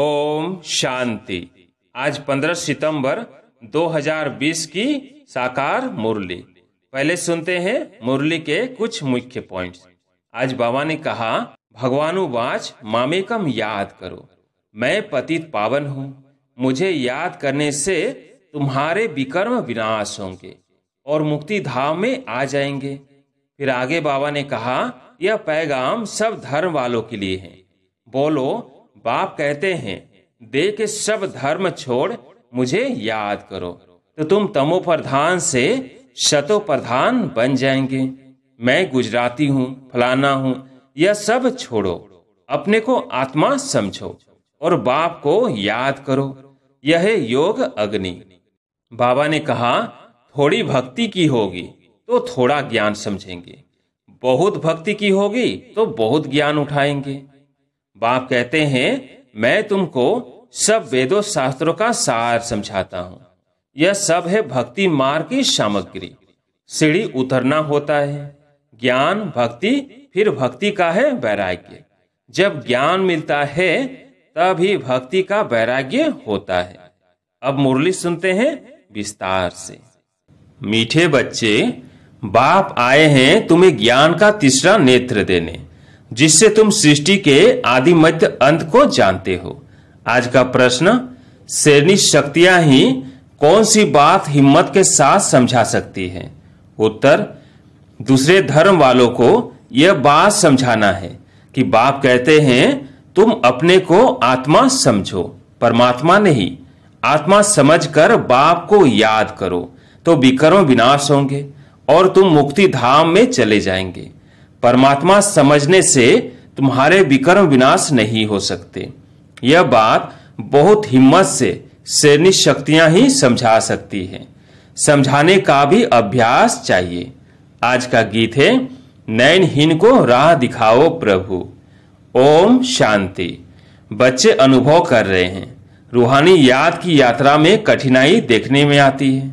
ओम शांति आज 15 सितंबर 2020 की साकार मुरली पहले सुनते हैं मुरली के कुछ मुख्य पॉइंट्स आज बाबा ने कहा मामे मामेकम याद करो मैं पतित पावन हूँ मुझे याद करने से तुम्हारे विकर्म विनाश होंगे और मुक्ति धाम में आ जाएंगे फिर आगे बाबा ने कहा यह पैगाम सब धर्म वालों के लिए है बोलो बाप कहते हैं के सब धर्म छोड़ मुझे याद करो तो तुम तमो प्रधान से शतो प्रधान बन जाएंगे मैं गुजराती हूँ फलाना हूँ यह सब छोड़ो अपने को आत्मा समझो और बाप को याद करो यह योग अग्नि बाबा ने कहा थोड़ी भक्ति की होगी तो थोड़ा ज्ञान समझेंगे बहुत भक्ति की होगी तो बहुत ज्ञान उठाएंगे बाप कहते हैं मैं तुमको सब वेदों शास्त्रों का सार समझाता हूँ यह सब है भक्ति मार्ग की सामग्री सीढ़ी उतरना होता है ज्ञान भक्ति फिर भक्ति का है वैराग्य जब ज्ञान मिलता है तभी भक्ति का वैराग्य होता है अब मुरली सुनते हैं विस्तार से मीठे बच्चे बाप आए हैं तुम्हें ज्ञान का तीसरा नेत्र देने जिससे तुम सृष्टि के आदि मध्य अंत को जानते हो आज का प्रश्न श्रेणी शक्तियां ही कौन सी बात हिम्मत के साथ समझा सकती है उत्तर दूसरे धर्म वालों को यह बात समझाना है कि बाप कहते हैं तुम अपने को आत्मा समझो परमात्मा नहीं आत्मा समझकर बाप को याद करो तो विकर्म विनाश होंगे और तुम मुक्ति धाम में चले जाएंगे परमात्मा समझने से तुम्हारे विकर्म विनाश नहीं हो सकते यह बात बहुत हिम्मत से श्रेणी शक्तियां ही समझा सकती है समझाने का भी अभ्यास चाहिए आज का गीत है हीन को राह दिखाओ प्रभु ओम शांति बच्चे अनुभव कर रहे हैं रूहानी याद की यात्रा में कठिनाई देखने में आती है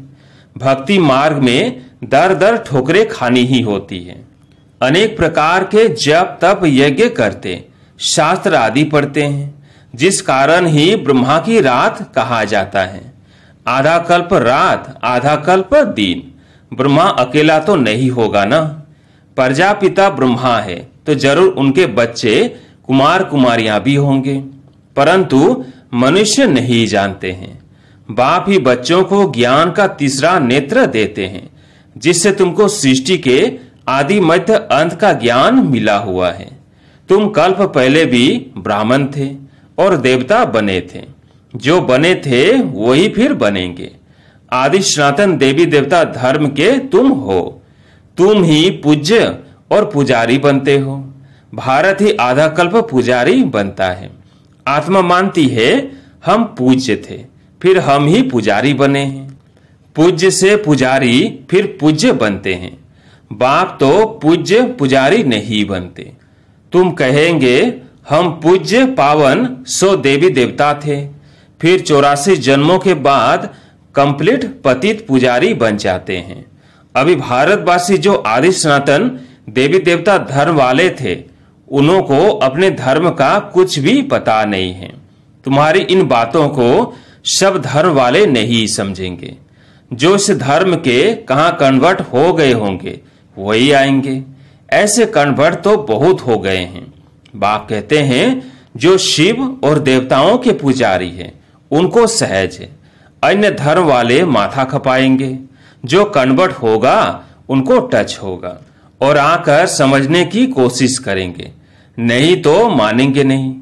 भक्ति मार्ग में दर दर ठोकरे खानी ही होती है अनेक प्रकार के जप तप यज्ञ करते शास्त्र आदि पढ़ते हैं जिस कारण ही ब्रह्मा की रात कहा जाता है आधा कल्प रात आधा कल्प दिन ब्रह्मा अकेला तो नहीं होगा ना प्रजापिता ब्रह्मा है तो जरूर उनके बच्चे कुमार कुमारियां भी होंगे परंतु मनुष्य नहीं जानते हैं बाप ही बच्चों को ज्ञान का तीसरा नेत्र देते हैं जिससे तुमको सृष्टि के आदि मध्य अंत का ज्ञान मिला हुआ है तुम कल्प पहले भी ब्राह्मण थे और देवता बने थे जो बने थे वही फिर बनेंगे आदि सनातन देवी देवता धर्म के तुम हो तुम ही पूज्य और पुजारी बनते हो भारत ही आधा कल्प पुजारी बनता है आत्मा मानती है हम पूज्य थे फिर हम ही पुजारी बने हैं पूज्य से पुजारी फिर पूज्य बनते हैं बाप तो पूज्य पुजारी नहीं बनते तुम कहेंगे हम पूज्य पावन सो देवी देवता थे फिर चौरासी जन्मों के बाद कंप्लीट पतित पुजारी बन जाते हैं अभी भारतवासी जो आदि सनातन देवी देवता धर्म वाले थे उन्हों को अपने धर्म का कुछ भी पता नहीं है तुम्हारी इन बातों को सब धर्म वाले नहीं समझेंगे जो इस धर्म के कहा कन्वर्ट हो गए होंगे वही आएंगे ऐसे कन्वर्ट तो बहुत हो गए हैं बाप कहते हैं जो शिव और देवताओं के पुजारी हैं उनको सहज है अन्य धर्म वाले माथा खपाएंगे जो कन्वर्ट होगा उनको टच होगा और आकर समझने की कोशिश करेंगे नहीं तो मानेंगे नहीं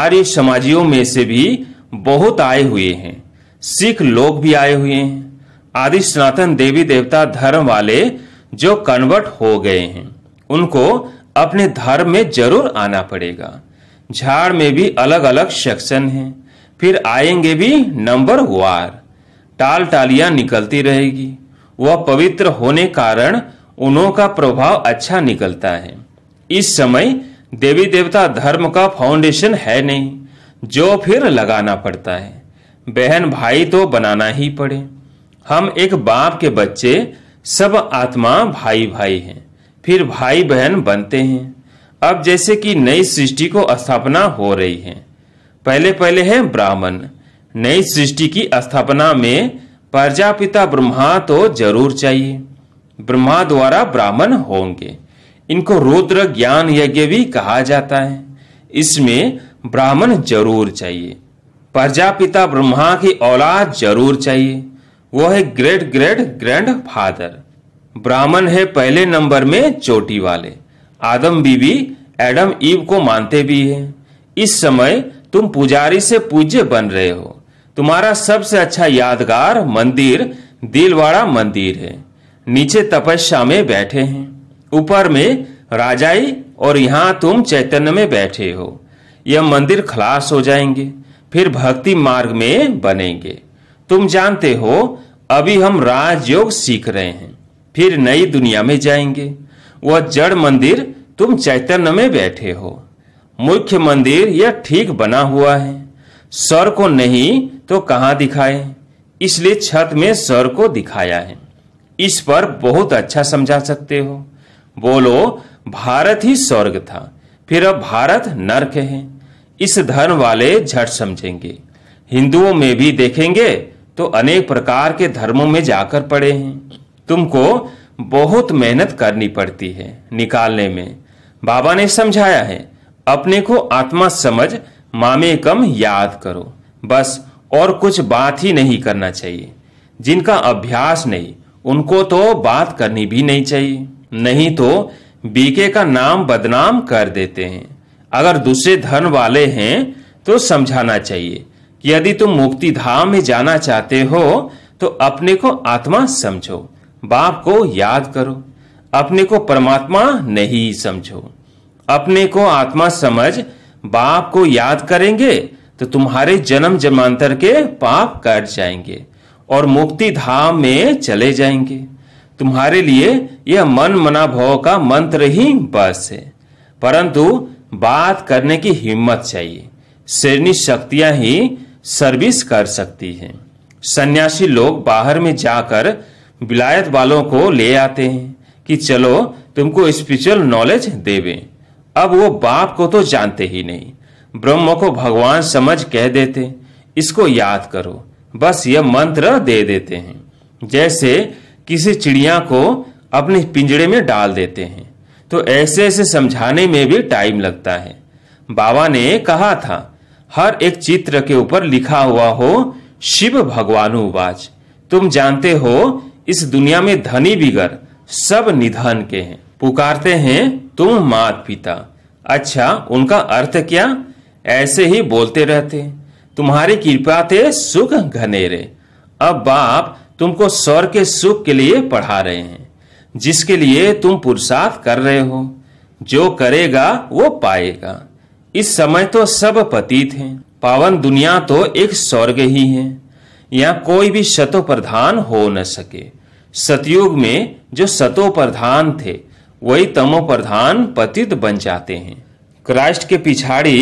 आर्य समाजियों में से भी बहुत आए हुए हैं सिख लोग भी आए हुए हैं आदि सनातन देवी देवता धर्म वाले जो कन्वर्ट हो गए हैं उनको अपने धर्म में जरूर आना पड़ेगा झाड़ में भी अलग अलग सेक्शन हैं फिर आएंगे भी नंबर वार टाल टालियां निकलती रहेगी वह पवित्र होने कारण उनों का प्रभाव अच्छा निकलता है इस समय देवी देवता धर्म का फाउंडेशन है नहीं जो फिर लगाना पड़ता है बहन भाई तो बनाना ही पड़े हम एक बाप के बच्चे सब आत्मा भाई भाई हैं फिर भाई बहन बनते हैं अब जैसे कि नई सृष्टि को स्थापना हो रही है पहले पहले है ब्राह्मण नई सृष्टि की स्थापना में प्रजापिता ब्रह्मा तो जरूर चाहिए ब्रह्मा द्वारा ब्राह्मण होंगे इनको रुद्र ज्ञान यज्ञ भी कहा जाता है इसमें ब्राह्मण जरूर चाहिए प्रजापिता ब्रह्मा की औलाद जरूर चाहिए वो है ग्रेट ग्रेट ग्रैंड फादर ब्राह्मण है पहले नंबर में चोटी वाले आदम बीवी एडम ईव को मानते भी हैं इस समय तुम पुजारी से पूज्य बन रहे हो तुम्हारा सबसे अच्छा यादगार मंदिर दिलवाड़ा मंदिर है नीचे तपस्या में बैठे हैं ऊपर में राजाई और यहाँ तुम चैतन्य में बैठे हो यह मंदिर खलास हो जाएंगे फिर भक्ति मार्ग में बनेंगे तुम जानते हो अभी हम राजयोग सीख रहे हैं फिर नई दुनिया में जाएंगे वह जड़ मंदिर तुम चैतन्य में बैठे हो मुख्य मंदिर यह ठीक बना हुआ है सर को नहीं तो कहाँ दिखाए इसलिए छत में सर को दिखाया है इस पर बहुत अच्छा समझा सकते हो बोलो भारत ही स्वर्ग था फिर अब भारत नर्क है इस धर्म वाले झट समझेंगे हिंदुओं में भी देखेंगे तो अनेक प्रकार के धर्मों में जाकर पड़े हैं तुमको बहुत मेहनत करनी पड़ती है निकालने में बाबा ने समझाया है अपने को आत्मा समझ मामे कम याद करो बस और कुछ बात ही नहीं करना चाहिए जिनका अभ्यास नहीं उनको तो बात करनी भी नहीं चाहिए नहीं तो बीके का नाम बदनाम कर देते हैं अगर दूसरे धर्म वाले हैं तो समझाना चाहिए यदि तुम मुक्ति धाम में जाना चाहते हो तो अपने को आत्मा समझो बाप को याद करो अपने को परमात्मा नहीं समझो अपने को आत्मा समझ बाप को याद करेंगे तो तुम्हारे जन्म जन्मांतर के पाप कट जाएंगे और मुक्ति धाम में चले जाएंगे तुम्हारे लिए यह मन मना भव का मंत्र ही बस है परंतु बात करने की हिम्मत चाहिए श्रेणी शक्तियां ही सर्विस कर सकती है सन्यासी लोग बाहर में जाकर विलायत वालों को ले आते हैं कि चलो तुमको स्पिरिचुअल नॉलेज देवे अब वो बाप को तो जानते ही नहीं ब्रह्म को भगवान समझ कह देते इसको याद करो बस यह मंत्र दे देते हैं जैसे किसी चिड़िया को अपने पिंजड़े में डाल देते हैं तो ऐसे ऐसे समझाने में भी टाइम लगता है बाबा ने कहा था हर एक चित्र के ऊपर लिखा हुआ हो शिव उवाच तुम जानते हो इस दुनिया में धनी बिगर सब निधन के हैं पुकारते हैं तुम मात पिता अच्छा उनका अर्थ क्या ऐसे ही बोलते रहते तुम्हारी कृपा थे सुख घनेरे अब बाप तुमको स्वर के सुख के लिए पढ़ा रहे हैं जिसके लिए तुम पुरुषार्थ कर रहे हो जो करेगा वो पाएगा इस समय तो सब पतित हैं पावन दुनिया तो एक स्वर्ग ही है यहाँ कोई भी शतोप्रधान हो न सके सतयुग में जो प्रधान थे वही तमो प्रधान पतित बन जाते हैं क्राइस्ट के पिछाड़ी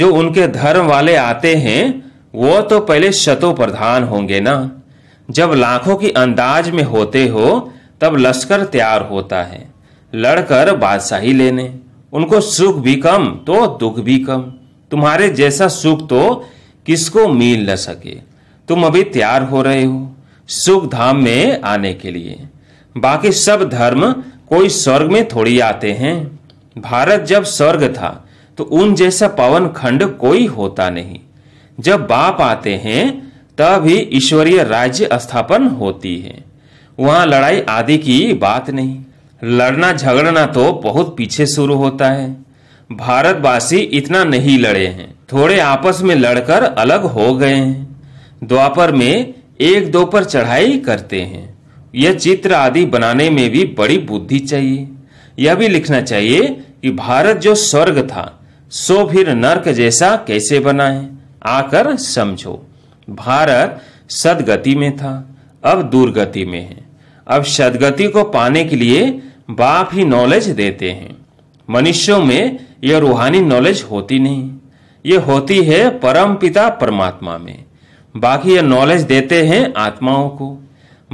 जो उनके धर्म वाले आते हैं वो तो पहले शतो प्रधान होंगे ना जब लाखों की अंदाज में होते हो तब लश्कर तैयार होता है लड़कर बादशाही लेने उनको सुख भी कम तो दुख भी कम तुम्हारे जैसा सुख तो किसको मिल न सके तुम अभी तैयार हो रहे हो सुख धाम में आने के लिए बाकी सब धर्म कोई स्वर्ग में थोड़ी आते हैं भारत जब स्वर्ग था तो उन जैसा पवन खंड कोई होता नहीं जब बाप आते हैं तभी ईश्वरीय राज्य स्थापन होती है वहां लड़ाई आदि की बात नहीं लड़ना झगड़ना तो बहुत पीछे शुरू होता है भारतवासी इतना नहीं लड़े हैं थोड़े आपस में लड़कर अलग हो गए हैं द्वापर में एक दो पर चढ़ाई करते हैं यह चित्र आदि बनाने में भी बड़ी बुद्धि चाहिए यह भी लिखना चाहिए कि भारत जो स्वर्ग था सो फिर नर्क जैसा कैसे बना है आकर समझो भारत सदगति में था अब दुर्गति में है अब सदगति को पाने के लिए बाप ही नॉलेज देते हैं मनुष्यों में यह रूहानी नॉलेज होती नहीं ये होती है परम पिता परमात्मा में बाकी यह नॉलेज देते हैं आत्माओं को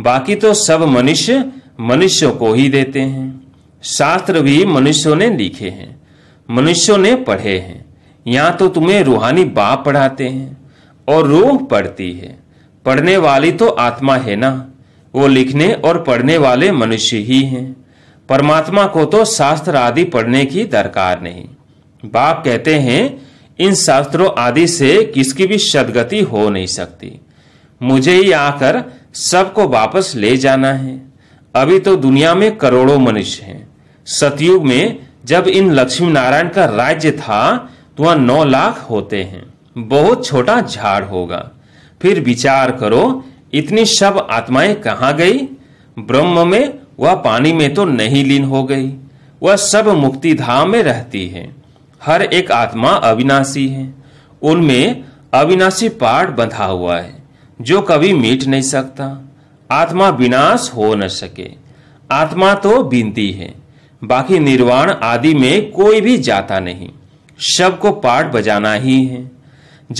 बाकी तो सब मनुष्य मनुष्यों को ही देते हैं शास्त्र भी मनुष्यों ने लिखे हैं मनुष्यों ने पढ़े हैं यहाँ तो तुम्हें रूहानी बाप पढ़ाते हैं और रूह पढ़ती है पढ़ने वाली तो आत्मा है ना वो लिखने और पढ़ने वाले मनुष्य ही हैं परमात्मा को तो शास्त्र आदि पढ़ने की दरकार नहीं बाप कहते हैं इन शास्त्रों आदि से किसकी भी सदगति हो नहीं सकती मुझे ही आकर सबको वापस ले जाना है अभी तो दुनिया में करोड़ों मनुष्य हैं सतयुग में जब इन लक्ष्मी नारायण का राज्य था तो वहां नौ लाख होते हैं बहुत छोटा झाड़ होगा फिर विचार करो इतनी सब आत्माएं कहाँ गई ब्रह्म में वह पानी में तो नहीं लीन हो गई वह सब मुक्ति धाम में रहती है हर एक आत्मा अविनाशी है उनमें अविनाशी पाठ बंधा हुआ है जो कभी मीट नहीं सकता आत्मा विनाश हो न सके आत्मा तो बिनती है बाकी निर्वाण आदि में कोई भी जाता नहीं शब को पाठ बजाना ही है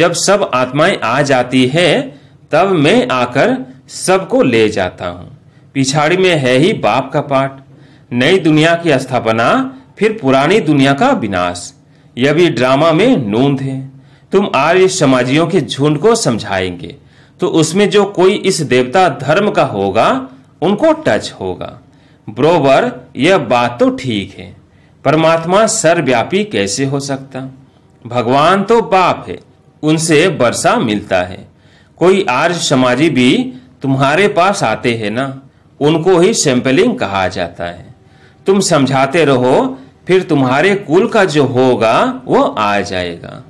जब सब आत्माएं आ जाती है तब मैं आकर सबको ले जाता हूं पिछाड़ी में है ही बाप का पाठ नई दुनिया की स्थापना फिर पुरानी दुनिया का विनाश यह भी ड्रामा में नूंद है तुम आर्य समाजियों के झुंड को समझाएंगे तो उसमें जो कोई इस देवता धर्म का होगा उनको टच होगा ब्रोवर यह बात तो ठीक है परमात्मा सर्वव्यापी कैसे हो सकता भगवान तो बाप है उनसे वर्षा मिलता है कोई आर्य समाजी भी तुम्हारे पास आते हैं ना उनको ही सैंपलिंग कहा जाता है तुम समझाते रहो फिर तुम्हारे कुल का जो होगा वो आ जाएगा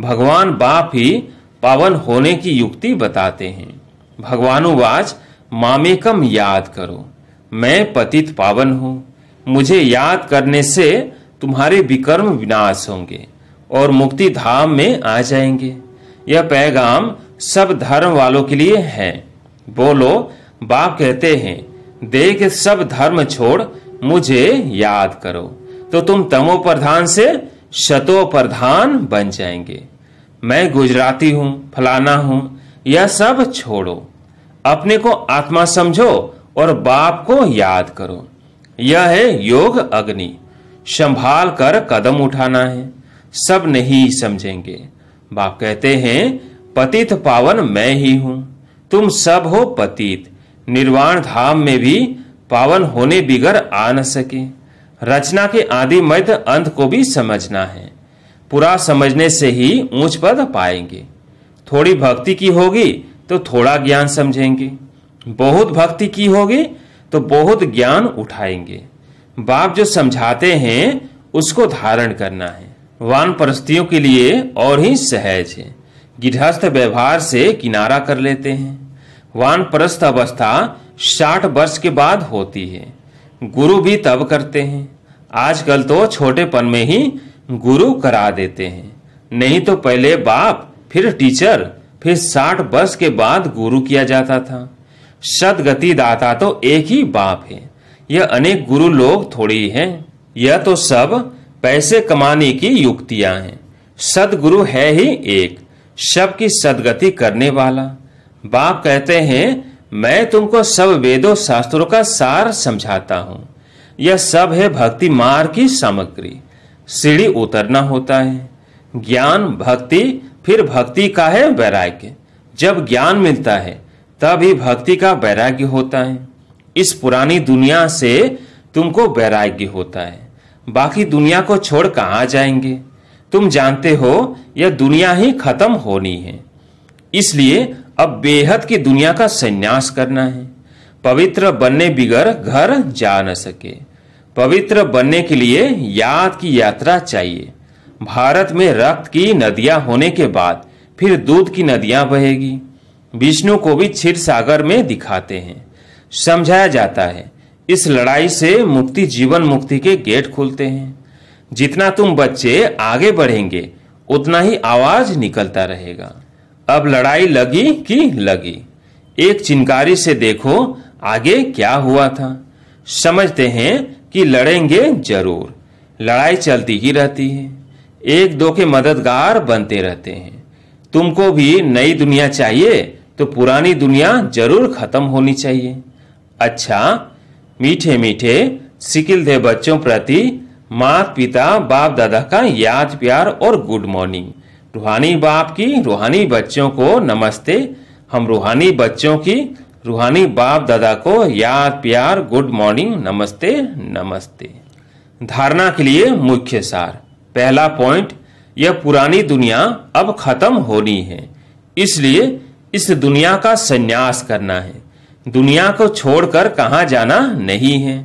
भगवान बाप ही पावन होने की युक्ति बताते हैं भगवानुवाच मामेकम याद करो मैं पतित पावन हूँ मुझे याद करने से तुम्हारे विकर्म विनाश होंगे और मुक्ति धाम में आ जाएंगे यह पैगाम सब धर्म वालों के लिए है बोलो बाप कहते हैं देख सब धर्म छोड़ मुझे याद करो तो तुम तमो प्रधान से शतो प्रधान बन जाएंगे मैं गुजराती हूं फलाना हूं यह सब छोड़ो अपने को आत्मा समझो और बाप को याद करो यह है योग अग्नि संभाल कर कदम उठाना है सब नहीं समझेंगे बाप कहते हैं पतित पावन मैं ही हूं तुम सब हो पतित निर्वाण धाम में भी पावन होने बिगर आ न सके रचना के आदि मध्य अंत को भी समझना है पूरा समझने से ही ऊंच पद पाएंगे थोड़ी भक्ति की होगी तो थोड़ा ज्ञान समझेंगे बहुत भक्ति की होगी तो बहुत ज्ञान उठाएंगे बाप जो समझाते हैं उसको धारण करना है वान परस्तियों के लिए और ही सहज है गिरहस्थ व्यवहार से किनारा कर लेते हैं वानप्रस्थ अवस्था साठ वर्ष के बाद होती है गुरु भी तब करते हैं आजकल तो छोटेपन में ही गुरु करा देते हैं नहीं तो पहले बाप फिर टीचर फिर साठ वर्ष के बाद गुरु किया जाता था सदगति दाता तो एक ही बाप है यह अनेक गुरु लोग थोड़ी हैं यह तो सब पैसे कमाने की युक्तियां हैं सदगुरु है ही एक सबकी सदगति करने वाला बाप कहते हैं मैं तुमको सब वेदों शास्त्रों का सार समझाता हूँ यह सब है भक्ति मार्ग की सामग्री सीढ़ी उतरना होता है ज्ञान भक्ति फिर भक्ति का है वैराग्य जब ज्ञान मिलता है तब ही भक्ति का वैराग्य होता है इस पुरानी दुनिया से तुमको वैराग्य होता है बाकी दुनिया को छोड़ कहा जाएंगे तुम जानते हो यह दुनिया ही खत्म होनी है इसलिए अब बेहद की दुनिया का संन्यास करना है पवित्र बनने बिगर घर जा न सके पवित्र बनने के लिए याद की यात्रा चाहिए भारत में रक्त की नदियां होने के बाद फिर दूध की नदियां बहेगी विष्णु को भी क्षीर सागर में दिखाते हैं समझाया जाता है इस लड़ाई से मुक्ति जीवन मुक्ति के गेट खुलते हैं जितना तुम बच्चे आगे बढ़ेंगे उतना ही आवाज निकलता रहेगा अब लड़ाई लगी कि लगी एक चिनकारी से देखो आगे क्या हुआ था समझते हैं कि लड़ेंगे जरूर लड़ाई चलती ही रहती है एक दो के मददगार बनते रहते हैं तुमको भी नई दुनिया चाहिए तो पुरानी दुनिया जरूर खत्म होनी चाहिए अच्छा मीठे मीठे सिकिल दे बच्चों प्रति माता पिता बाप दादा का याद प्यार और गुड मॉर्निंग रूहानी बाप की रूहानी बच्चों को नमस्ते हम रूहानी बच्चों की रूहानी बाप दादा को याद प्यार गुड मॉर्निंग नमस्ते नमस्ते धारणा के लिए मुख्य सार पहला पॉइंट यह पुरानी दुनिया अब खत्म होनी है इसलिए इस दुनिया का संन्यास करना है दुनिया को छोड़कर कहाँ जाना नहीं है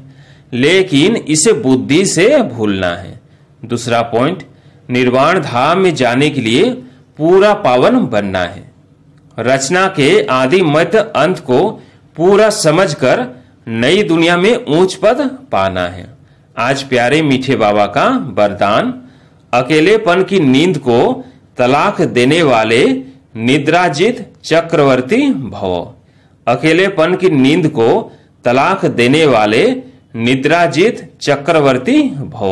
लेकिन इसे बुद्धि से भूलना है दूसरा पॉइंट निर्वाण धाम में जाने के लिए पूरा पावन बनना है रचना के आदि मध्य अंत को पूरा समझकर नई दुनिया में ऊंच पद पाना है आज प्यारे मीठे बाबा का वरदान अकेलेपन की नींद को तलाक देने वाले निद्राजित चक्रवर्ती भव अकेलेपन की नींद को तलाक देने वाले निद्राजित चक्रवर्ती भव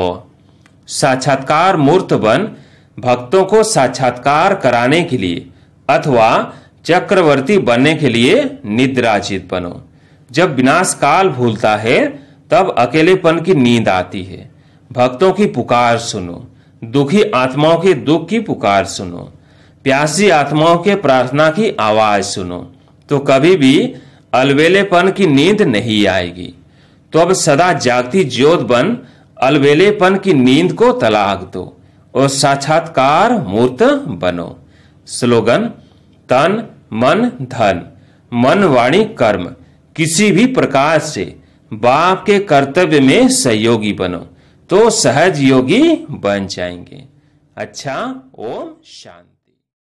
साक्षात्कार मूर्त बन भक्तों को साक्षात्कार कराने के लिए अथवा चक्रवर्ती बनने के लिए निद्राजित बनो जब विनाश काल भूलता है तब अकेलेपन की नींद आती है भक्तों की पुकार सुनो दुखी आत्माओं के दुख की पुकार सुनो प्यासी आत्माओं के प्रार्थना की आवाज सुनो तो कभी भी अलवेलेपन की नींद नहीं आएगी तो अब सदा जागती ज्योत बन अलबेलेपन की नींद को तलाक दो और साक्षात्कार मूर्त बनो स्लोगन तन मन धन मन वाणी कर्म किसी भी प्रकार से बाप के कर्तव्य में सहयोगी बनो तो सहज योगी बन जाएंगे अच्छा ओम शांति